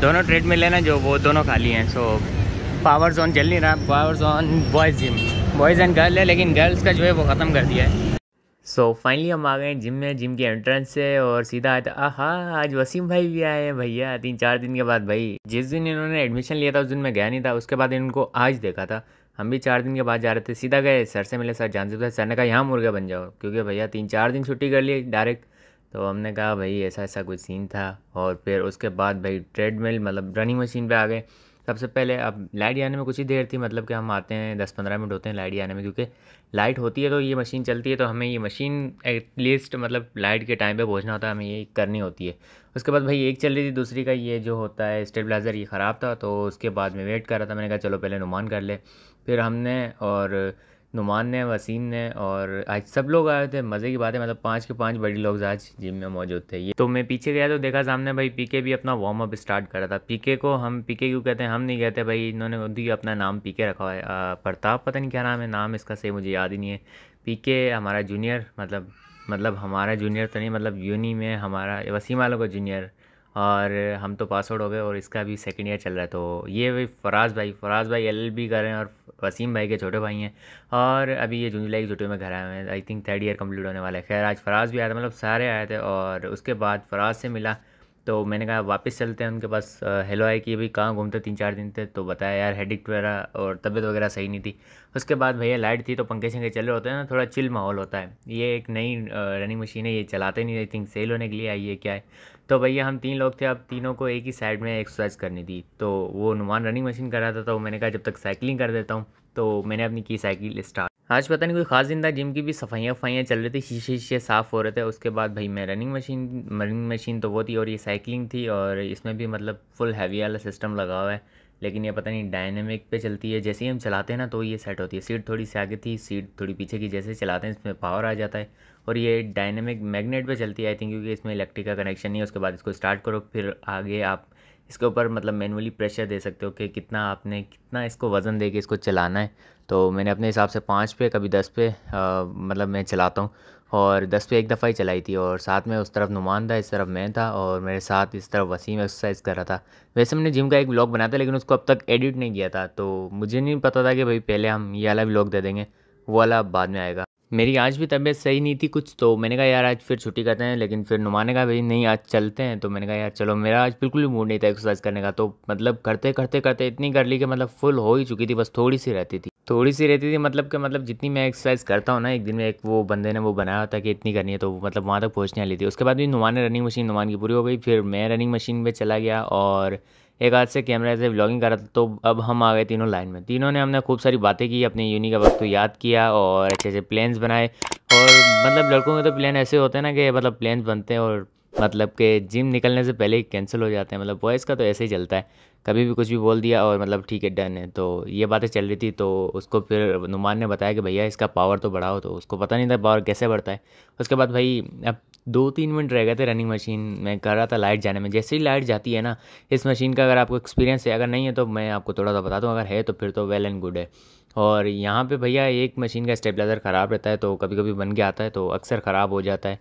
दोनों ट्रेड में लेना जो वो दोनों खाली हैं सो पावर जोन चल नहीं रहा power zone boys gym boys and girl है लेकिन गर्ल्स का जो है वो ख़त्म कर दिया है सो so, फाइनली हम आ गए जिम में जिम के एंट्रेंस से और सीधा आते आहा आज वसीम भाई भी आए हैं भैया तीन चार दिन के बाद भाई जिस दिन इन्होंने एडमिशन लिया था उस दिन मैं गया नहीं था उसके बाद इनको आज देखा था हम भी चार दिन के बाद जा रहे थे सीधा गए सर से मिले सर जानते थे सर ने कहा यहाँ मुर्गा बन जाओ क्योंकि भैया तीन चार दिन छुट्टी कर ली डायरेक्ट तो हमने कहा भाई ऐसा ऐसा कुछ सीन था और फिर उसके बाद भाई ट्रेडमिल मतलब रनिंग मशीन पे आ गए सबसे पहले अब लाइट आने में कुछ ही देर थी मतलब कि हम आते हैं दस पंद्रह मिनट होते हैं लाइट आने में क्योंकि लाइट होती है तो ये मशीन चलती है तो हमें ये मशीन एटलीस्ट मतलब लाइट के टाइम पे पहुंचना होता है हमें ये करनी होती है उसके बाद भाई एक चल रही थी दूसरी का ये जो होता है स्टेबलाइज़र ये ख़राब था तो उसके बाद में वेट कर रहा था मैंने कहा चलो पहले नुमान कर ले फिर हमने और नुमान ने वसीम ने और आज सब लोग आए थे मज़े की बात है मतलब पाँच के पाँच बड़ी लोग आज जिम में मौजूद थे ये तो मैं पीछे गया तो देखा सामने भाई पीके भी अपना वार्म अप स्टार्ट करा था पीके को हम पीके क्यों कहते हैं हम नहीं कहते भाई इन्होंने भी अपना नाम पीके रखा हुआ है प्रताप पता नहीं क्या नाम है नाम इसका सही मुझे याद ही नहीं है पी हमारा जूनियर मतलब मतलब हमारा जूनियर तो नहीं मतलब यूनी में हमारा वसीम वालों का जूनियर और हम तो पास आउट हो गए और इसका भी सेकेंड ईयर चल रहा है तो ये भाई फराज भाई फराज भाई एल एल कर रहे हैं और वसीम भाई के छोटे भाई हैं और अभी ये जुलाई के छोटे में घर आए हैं I think third year complete होने वाला है खैर आज फराज भी आया था मतलब सारे आए थे और उसके बाद फराज से मिला तो मैंने कहा वापस चलते हैं उनके पास हेलो आए कि भाई कहाँ घूमते तीन चार दिन थे तो बताया यार हेडिक्ट वगैरह और तबीयत वगैरह सही नहीं थी उसके बाद भैया लाइट थी तो पंखे शंखे चल रहे होते हैं ना थोड़ा चिल माहौल होता है ये एक नई रनिंग मशीन है ये चलाते नहीं आई थिंक सेल होने के लिए आई है क्या है तो भैया हम तीन लोग थे अब तीनों को एक ही साइड में एक्सरसाइज करनी थी तो वो नुमान रनिंग मशीन कर रहा था तो मैंने कहा जब तक साइकिलिंग कर देता हूँ तो मैंने अपनी की साइकिल स्टार्ट आज पता नहीं कोई खास दिन था जिम की भी सफाइयाँ वफाइयाँ चल रही थी शीशे शीशे साफ़ हो रहे थे उसके बाद भाई मैं रनिंग मशीन रनिंग मशीन तो वो थी और ये साइकिलिंग थी और इसमें भी मतलब फुल हैवी वाला सिस्टम लगा हुआ है लेकिन ये पता नहीं डायनेमिक पे चलती है जैसे ही हम चलाते हैं ना तो ये सेट होती है सीट थोड़ी सी आगे थी सीट थोड़ी पीछे की जैसे चलाते हैं इसमें पावर आ जाता है और ये डायनेमिक मैग्नेट पे चलती है आई थिंक क्योंकि इसमें इलेक्ट्रिक का कनेक्शन नहीं है उसके बाद इसको स्टार्ट करो फिर आगे आप इसके ऊपर मतलब मैनुअली प्रेशर दे सकते हो कि कितना आपने कितना इसको वज़न दे के इसको चलाना है तो मैंने अपने हिसाब से पाँच पे कभी दस पे आ, मतलब मैं चलाता हूँ और दस पे एक दफ़ा ही चलाई थी और साथ में उस तरफ नुमान था इस तरफ मैं था और मेरे साथ इस तरफ वसीम एक्सरसाइज कर रहा था वैसे मैंने जिम का एक ब्लॉग बनाया था लेकिन उसको अब तक एडिट नहीं किया था तो मुझे नहीं पता था कि भाई पहले हम ये वाला ब्लॉग दे देंगे वो वाला बाद में आएगा मेरी आज भी तबीयत सही नहीं थी कुछ तो मैंने कहा यार आज फिर छुट्टी करते हैं लेकिन फिर नुमाने का भाई नहीं आज चलते हैं तो मैंने कहा यार चलो मेरा आज बिल्कुल भी मूड नहीं था एक्सरसाइज करने का तो मतलब करते करते करते इतनी कर ली कि मतलब फुल हो ही चुकी थी बस थोड़ी सी रहती थी थोड़ी सी रहती थी मतलब कि मतलब जितनी मैं एक्सरसाइज करता हूँ ना एक दिन में एक वो बंदे ने वो बनाया था कि इतनी करनी है तो मतलब वहाँ तक पहुँचने वाली थी उसके बाद भी नुमान रनिंग मशीन नुमान की पूरी हो गई फिर मैं रनिंग मशीन पर चला गया और एक हाथ से कैमरा से ब्लॉगिंग करा था तो अब हम आ गए तीनों लाइन में तीनों ने हमने खूब सारी बातें की अपने यूनी का वक्त को याद किया और अच्छे अच्छे प्लान्स बनाए और मतलब लड़कों के तो प्लान ऐसे होते हैं ना कि मतलब प्लान्स बनते हैं और मतलब के जिम निकलने से पहले ही कैंसिल हो जाते हैं मतलब बॉयज़ का तो ऐसे ही चलता है कभी भी कुछ भी बोल दिया और मतलब ठीक है डन है तो ये बातें चल रही थी तो उसको फिर नुमान ने बताया कि भैया इसका पावर तो बढ़ाओ तो उसको पता नहीं था पावर कैसे बढ़ता है उसके बाद भाई अब दो तीन मिनट रह गए थे रनिंग मशीन में कर रहा था लाइट जाने में जैसे ही लाइट जाती है ना इस मशीन का अगर आपको एक्सपीरियंस है अगर नहीं है तो मैं आपको थोड़ा सा बता दूँ अगर है तो फिर तो वेल एंड गुड है और यहाँ पे भैया एक मशीन का स्टेबलाइज़र ख़राब रहता है तो कभी कभी बन के आता है तो अक्सर ख़राब हो जाता है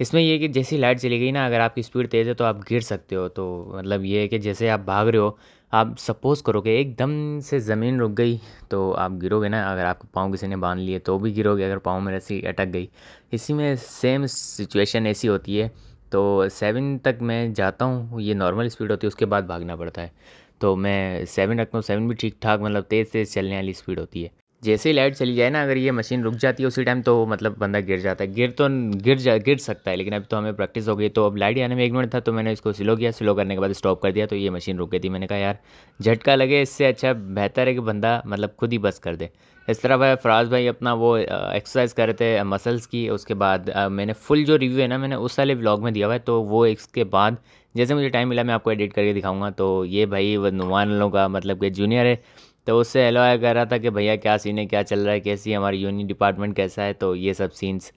इसमें यह कि जैसी लाइट चली गई ना अगर आपकी स्पीड तेज़ है तो आप गिर सकते हो तो मतलब ये है कि जैसे आप भाग रहे हो आप सपोज़ करो कि एकदम से ज़मीन रुक गई तो आप गिरोगे ना अगर आपके पाँव किसी ने बांध लिए तो भी गिरोगे अगर पाँव में रस्सी अटक गई इसी में सेम सिचुएशन ऐसी होती है तो सेवन तक मैं जाता हूँ ये नॉर्मल स्पीड होती है उसके बाद भागना पड़ता है तो मैं सेवन रखता हूँ सेवन भी ठीक ठाक मतलब तेज़ तेज़ चलने वाली स्पीड होती है जैसे ही लाइट चली जाए ना अगर ये मशीन रुक जाती है उसी टाइम तो मतलब बंदा गिर जाता है गिर तो गिर जा गिर सकता है लेकिन अभी तो हमें प्रैक्टिस हो गई तो अब लाइट आने में एक मिनट था तो मैंने इसको स्लो किया स्लो करने के बाद स्टॉप कर दिया तो ये मशीन रुक गई थी मैंने कहा यार झटका लगे इससे अच्छा बेहतर है कि बंदा मतलब खुद ही बस कर दे इस तरह भाई फराज भाई अपना वो एक्सरसाइज कर रहे थे मसल्स की उसके बाद मैंने फुल जो रिव्यू है ना मैंने उस वाले ब्लॉग में दिया हुआ है तो वो इसके बाद जैसे मुझे टाइम मिला मैं आपको एडिट करके दिखाऊंगा तो ये भाई नुमान लोगों का मतलब कि जूनियर है तो उससे एलोया कह रहा था कि भैया क्या सीन है क्या चल रहा है कैसी हमारी यूनिट डिपार्टमेंट कैसा है तो ये सब सीन्स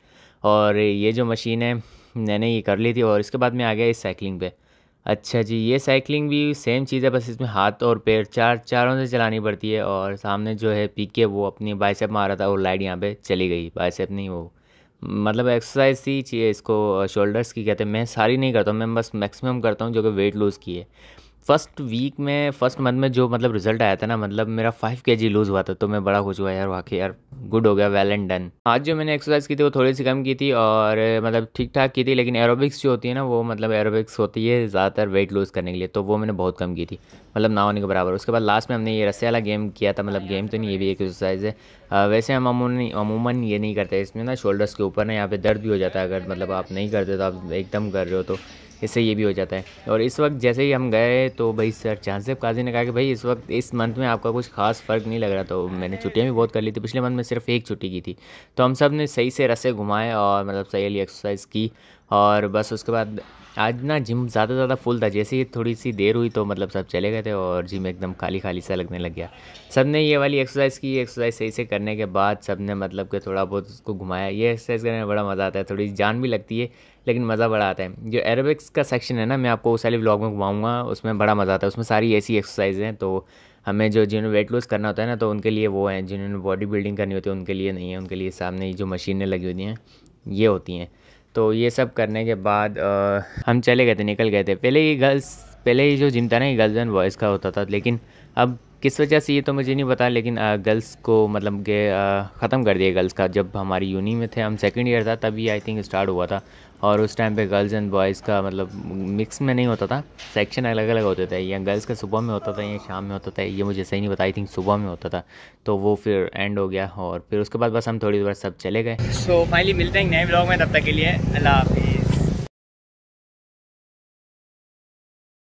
और ये जो मशीन है मैंने ये कर ली थी और इसके बाद मैं आ गया इस साइकिलिंग पे अच्छा जी ये साइकिलिंग भी सेम चीज़ है बस इसमें हाथ और पैर चार चारों से चलानी पड़ती है और सामने जो है पी के वो अपनी बाइसेप रहा था और लाइट यहाँ पे चली गई बाइसेप नहीं वो मतलब एक्सरसाइज थी चाहिए इसको शोल्डर्स की कहते हैं मैं सारी नहीं करता हूँ मैं बस मैक्सिमम करता हूँ जो कि वेट लूज़ की है फर्स्ट वीक में फर्स्ट मंथ में जो मतलब रिजल्ट आया था ना मतलब मेरा फाइव के जी लूज़ हुआ था तो मैं बड़ा खुश हुआ यार वाकई यार गुड हो गया वेल एंड डन आज जो मैंने एक्सरसाइज की थी वो थोड़ी सी कम की थी और मतलब ठीक ठाक की थी लेकिन एरोबिक्स जो होती है ना वो मतलब एरोबिक्स होती है ज़्यादातर वेट लूज़ करने के लिए तो वो मैंने बहुत कम की थी मतलब ना होने के बराबर उसके बाद लास्ट में हमने ये रस्से वाला गेम किया था मतलब गेम तो नहीं ये भी एक एक्सरसाइज है वैसे हम अमूमन ये नहीं करते इसमें ना शोल्डर्स के ऊपर ना यहाँ पे दर्द भी हो जाता है अगर मतलब आप नहीं करते तो आप एकदम कर रहे हो तो इससे ये भी हो जाता है और इस वक्त जैसे ही हम गए तो भाई सर चांसेब काजी ने कहा कि भाई इस वक्त इस मंथ में आपका कुछ खास फ़र्क नहीं लग रहा तो मैंने छुट्टियाँ भी बहुत कर ली थी पिछले मंथ में सिर्फ एक छुट्टी की थी तो हम सब ने सही से रस्से घुमाए और मतलब सही एक्सरसाइज की और बस उसके बाद आज ना जिम ज़्यादा से ज़्यादा फुल था जैसे ही थोड़ी सी देर हुई तो मतलब सब चले गए थे और जिम एकदम खाली खाली सा लगने लग गया सब ने ये वाली एक्सरसाइज की एक्सरसाइज सही से करने के बाद सब ने मतलब कि थोड़ा बहुत उसको घुमाया ये एक्सरसाइज करने में बड़ा मज़ा आता है थोड़ी जान भी लगती है लेकिन मज़ा बड़ा आता है जो एरोबिक्स का सेक्शन है ना मैं आपको उस वाले ब्लॉग में घुमाऊँगा उसमें बड़ा मज़ा आता है उसमें सारी ऐसी एक्सरसाइज हैं तो हमें जो जिन्होंने वेट लॉस करना होता है ना तो उनके लिए वो हैं जिन्होंने बॉडी बिल्डिंग करनी होती है उनके लिए नहीं है उनके लिए सामने जो मशीनें लगी होती हैं ये होती हैं तो ये सब करने के बाद आ, हम चले गए थे निकल गए थे पहले ये गर्ल्स पहले ये जो जिम था ना ये गर्ल्स एंड बॉयज़ का होता था लेकिन अब किस वजह से ये तो मुझे नहीं पता लेकिन गर्ल्स को मतलब के ख़त्म कर दिया गर्ल्स का जब हमारी यूनी में थे हम सेकेंड ईयर था तभी आई थिंक स्टार्ट हुआ था और उस टाइम पे गर्ल्स एंड बॉयज़ का मतलब मिक्स में नहीं होता था सेक्शन अलग अलग होते थे या गर्ल्स का सुबह में होता था या शाम में होता था ये मुझे सही नहीं पता आई थिंक सुबह में होता था तो वो फिर एंड हो गया और फिर उसके बाद बस हम थोड़ी देर सब चले गए सो so, फाइनली मिलते हैं नए ब्लॉग में तब तक के लिए अल्लाह हाफिज़